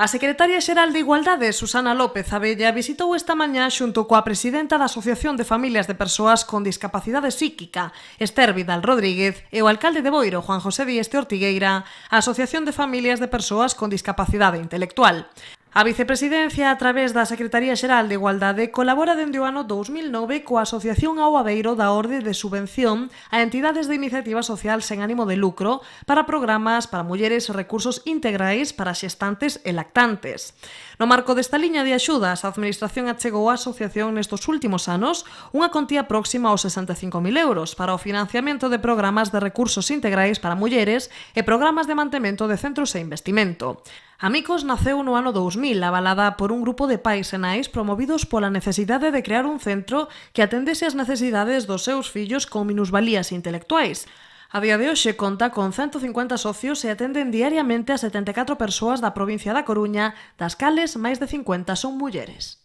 A secretaria xeral de Igualdade, Susana López Abella, visitou esta mañá xunto coa presidenta da Asociación de Familias de Persoas con Discapacidade Psíquica, Esther Vidal Rodríguez, e o alcalde de Boiro, Juan José Dieste Ortigueira, a Asociación de Familias de Persoas con Discapacidade Intelectual. A Vicepresidencia, a través da Secretaría Xeral de Igualdade, colabora dende o ano 2009 coa Asociación ao Aveiro da Orde de Subvención a entidades de iniciativa social sen ánimo de lucro para programas para mulleres e recursos integrais para xestantes e lactantes. No marco desta liña de axudas, a Administración achegou á Asociación nestos últimos anos unha contía próxima aos 65.000 euros para o financiamento de programas de recursos integrais para mulleres e programas de mantemento de centros e investimento. Amigos naceu no ano 2000, avalada por un grupo de pais e nais promovidos pola necesidade de crear un centro que atendese as necesidades dos seus fillos con minusvalías intelectuais. A día de hoxe conta con 150 socios e atenden diariamente a 74 persoas da provincia da Coruña, das cales máis de 50 son mulleres.